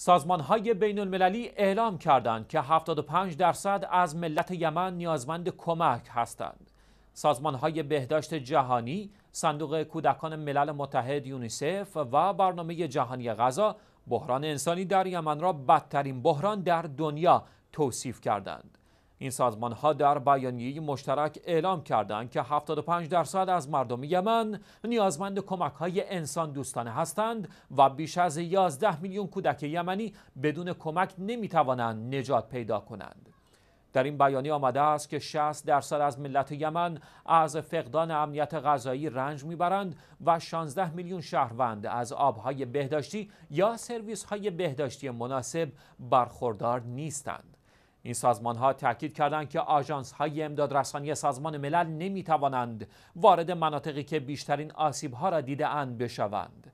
سازمان های بین المللی اعلام کردند که 75 درصد از ملت یمن نیازمند کمک هستند. سازمان های بهداشت جهانی، صندوق کودکان ملل متحد یونیسف و برنامه جهانی غذا بحران انسانی در یمن را بدترین بحران در دنیا توصیف کردند. این سازمان ها در بیانیه مشترک اعلام کردند که 75 درصد از مردم یمن نیازمند کمک های انسان دوستانه هستند و بیش از 11 میلیون کودک یمنی بدون کمک نمی توانند نجات پیدا کنند. در این بیانیه آمده است که 60 درصد از ملت یمن از فقدان امنیت غذایی رنج میبرند و 16 میلیون شهروند از آبهای بهداشتی یا سرویس های بهداشتی مناسب برخوردار نیستند. این سازمان ها تاکید کردند که آژانس های امدادرسانی سازمان ملل نمی توانند وارد مناطقی که بیشترین آسیب ها را دیده اند بشوند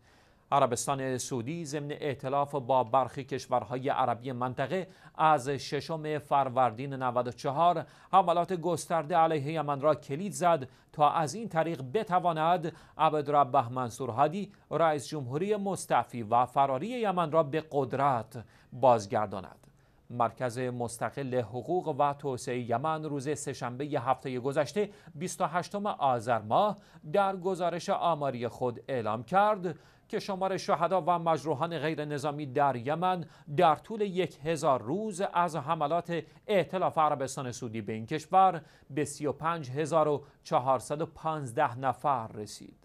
عربستان سعودی ضمن ائتلاف با برخی کشورهای عربی منطقه از ششم فروردین 94 حملات گسترده علیه یمن را کلید زد تا از این طریق بتواند عبدالربه منصور هادی رئیس جمهوری مستعفی و فراری یمن را به قدرت بازگرداند مرکز مستقل حقوق و توسعه یمن روز سهشنبه هفته گذشته 28 آذر ماه در گزارش آماری خود اعلام کرد که شمار شهدا و مجروحان غیر نظامی در یمن در طول یک هزار روز از حملات ائتلاف عربستان سعودی به این کشور به 35415 نفر رسید.